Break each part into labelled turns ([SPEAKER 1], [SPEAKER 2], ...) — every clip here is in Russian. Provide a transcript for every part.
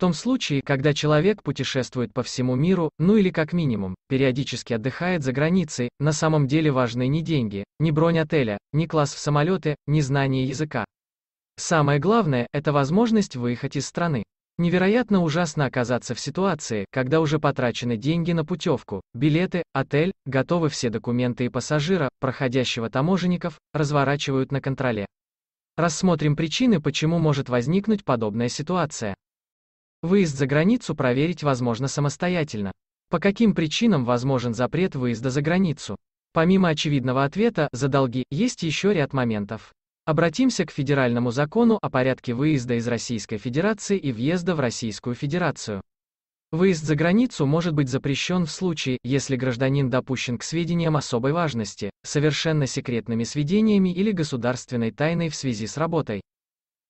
[SPEAKER 1] том случае, когда человек путешествует по всему миру, ну или как минимум, периодически отдыхает за границей, на самом деле важны не деньги, не бронь отеля, не класс в самолеты, не знание языка. Самое главное – это возможность выехать из страны. Невероятно ужасно оказаться в ситуации, когда уже потрачены деньги на путевку, билеты, отель, готовы все документы и пассажира, проходящего таможенников, разворачивают на контроле. Рассмотрим причины, почему может возникнуть подобная ситуация. Выезд за границу проверить возможно самостоятельно. По каким причинам возможен запрет выезда за границу? Помимо очевидного ответа «за долги» есть еще ряд моментов. Обратимся к федеральному закону о порядке выезда из Российской Федерации и въезда в Российскую Федерацию. Выезд за границу может быть запрещен в случае, если гражданин допущен к сведениям особой важности, совершенно секретными сведениями или государственной тайной в связи с работой,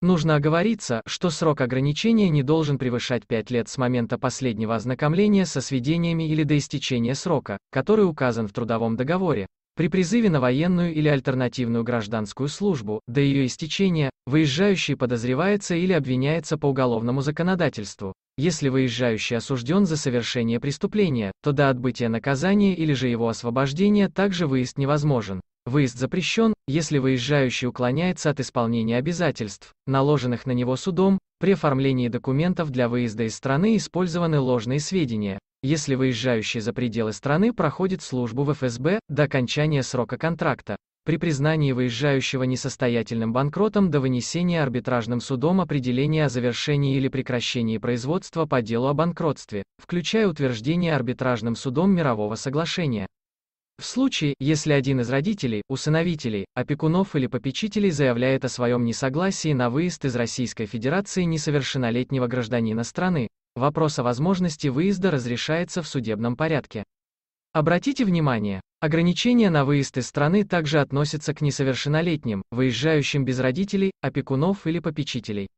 [SPEAKER 1] Нужно оговориться, что срок ограничения не должен превышать 5 лет с момента последнего ознакомления со сведениями или до истечения срока, который указан в трудовом договоре. При призыве на военную или альтернативную гражданскую службу, до ее истечения, выезжающий подозревается или обвиняется по уголовному законодательству. Если выезжающий осужден за совершение преступления, то до отбытия наказания или же его освобождения также выезд невозможен. Выезд запрещен, если выезжающий уклоняется от исполнения обязательств, наложенных на него судом, при оформлении документов для выезда из страны использованы ложные сведения, если выезжающий за пределы страны проходит службу в ФСБ до окончания срока контракта, при признании выезжающего несостоятельным банкротом до вынесения арбитражным судом определения о завершении или прекращении производства по делу о банкротстве, включая утверждение арбитражным судом мирового соглашения. В случае, если один из родителей, усыновителей, опекунов или попечителей заявляет о своем несогласии на выезд из Российской Федерации несовершеннолетнего гражданина страны, вопрос о возможности выезда разрешается в судебном порядке. Обратите внимание, ограничения на выезд из страны также относятся к несовершеннолетним, выезжающим без родителей, опекунов или попечителей.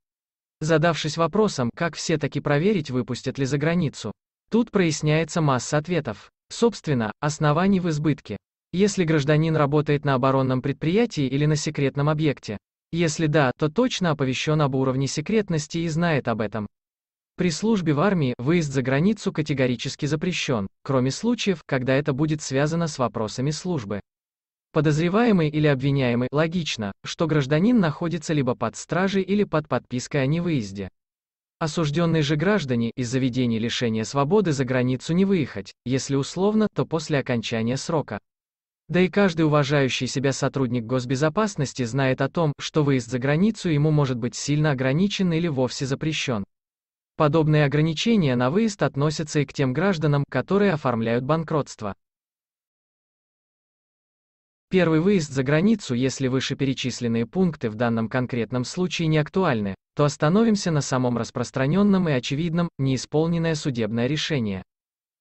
[SPEAKER 1] Задавшись вопросом, как все-таки проверить, выпустят ли за границу, тут проясняется масса ответов. Собственно, оснований в избытке. Если гражданин работает на оборонном предприятии или на секретном объекте. Если да, то точно оповещен об уровне секретности и знает об этом. При службе в армии выезд за границу категорически запрещен, кроме случаев, когда это будет связано с вопросами службы. Подозреваемый или обвиняемый, логично, что гражданин находится либо под стражей или под подпиской о невыезде. Осужденные же граждане из заведений лишения свободы за границу не выехать, если условно, то после окончания срока. Да и каждый уважающий себя сотрудник госбезопасности знает о том, что выезд за границу ему может быть сильно ограничен или вовсе запрещен. Подобные ограничения на выезд относятся и к тем гражданам, которые оформляют банкротство. Первый выезд за границу, если вышеперечисленные пункты в данном конкретном случае не актуальны, то остановимся на самом распространенном и очевидном, неисполненное судебное решение.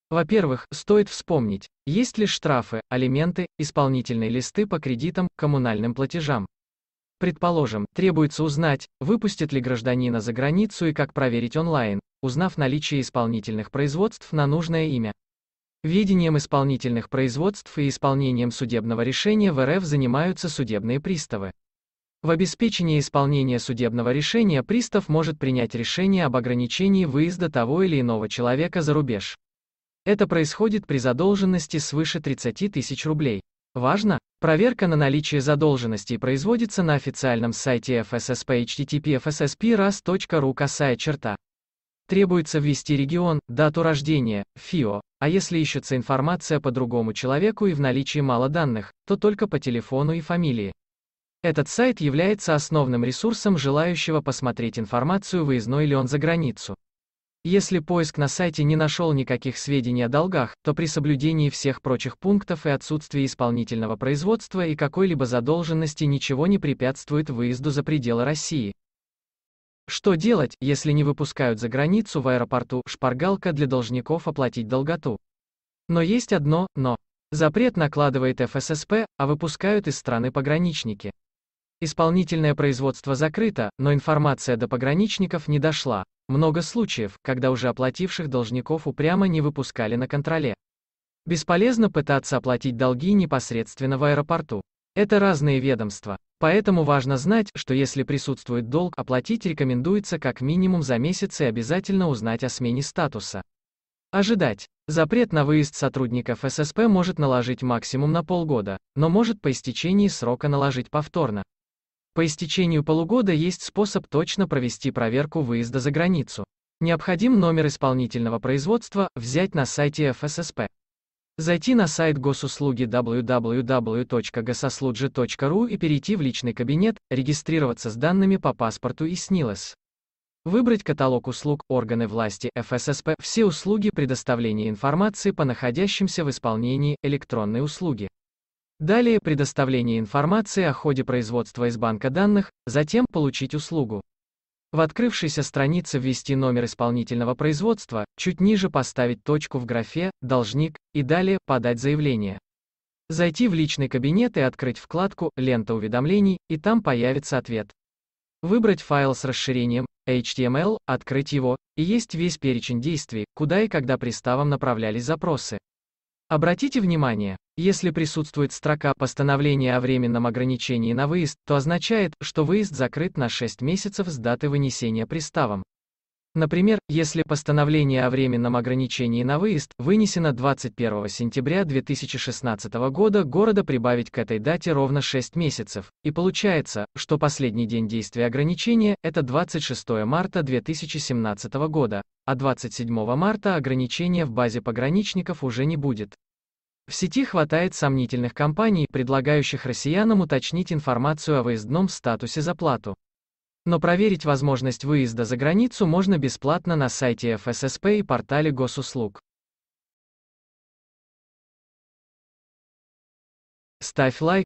[SPEAKER 1] Во-первых, стоит вспомнить, есть ли штрафы, алименты, исполнительные листы по кредитам, коммунальным платежам. Предположим, требуется узнать, выпустит ли гражданина за границу и как проверить онлайн, узнав наличие исполнительных производств на нужное имя. Ведением исполнительных производств и исполнением судебного решения в РФ занимаются судебные приставы. В обеспечении исполнения судебного решения пристав может принять решение об ограничении выезда того или иного человека за рубеж. Это происходит при задолженности свыше 30 тысяч рублей. Важно, проверка на наличие задолженности производится на официальном сайте FSSP http fsspras.ru косая черта. Требуется ввести регион, дату рождения, ФИО, а если ищется информация по другому человеку и в наличии мало данных, то только по телефону и фамилии. Этот сайт является основным ресурсом желающего посмотреть информацию, выездной ли он за границу. Если поиск на сайте не нашел никаких сведений о долгах, то при соблюдении всех прочих пунктов и отсутствии исполнительного производства и какой-либо задолженности ничего не препятствует выезду за пределы России. Что делать, если не выпускают за границу в аэропорту шпаргалка для должников оплатить долготу? Но есть одно «но». Запрет накладывает ФССП, а выпускают из страны пограничники. Исполнительное производство закрыто, но информация до пограничников не дошла. Много случаев, когда уже оплативших должников упрямо не выпускали на контроле. Бесполезно пытаться оплатить долги непосредственно в аэропорту. Это разные ведомства. Поэтому важно знать, что если присутствует долг, оплатить рекомендуется как минимум за месяц и обязательно узнать о смене статуса. Ожидать. Запрет на выезд сотрудников ССП может наложить максимум на полгода, но может по истечении срока наложить повторно. По истечению полугода есть способ точно провести проверку выезда за границу. Необходим номер исполнительного производства, взять на сайте ФССП. Зайти на сайт госуслуги www.gososlugji.ru и перейти в личный кабинет, регистрироваться с данными по паспорту и СНИЛОС. Выбрать каталог услуг органы власти ФССП «Все услуги предоставления информации по находящимся в исполнении электронной услуги». Далее «Предоставление информации о ходе производства из банка данных», затем «Получить услугу». В открывшейся странице ввести номер исполнительного производства, чуть ниже поставить точку в графе «Должник» и далее «Подать заявление». Зайти в личный кабинет и открыть вкладку «Лента уведомлений», и там появится ответ. Выбрать файл с расширением HTML, открыть его, и есть весь перечень действий, куда и когда приставом направлялись запросы. Обратите внимание, если присутствует строка постановления о временном ограничении на выезд, то означает, что выезд закрыт на 6 месяцев с даты вынесения приставом. Например, если постановление о временном ограничении на выезд вынесено 21 сентября 2016 года города прибавить к этой дате ровно 6 месяцев, и получается, что последний день действия ограничения – это 26 марта 2017 года, а 27 марта ограничения в базе пограничников уже не будет. В сети хватает сомнительных компаний, предлагающих россиянам уточнить информацию о выездном статусе за плату. Но проверить возможность выезда за границу можно бесплатно на сайте ФССП и портале госуслуг. Ставь лайк,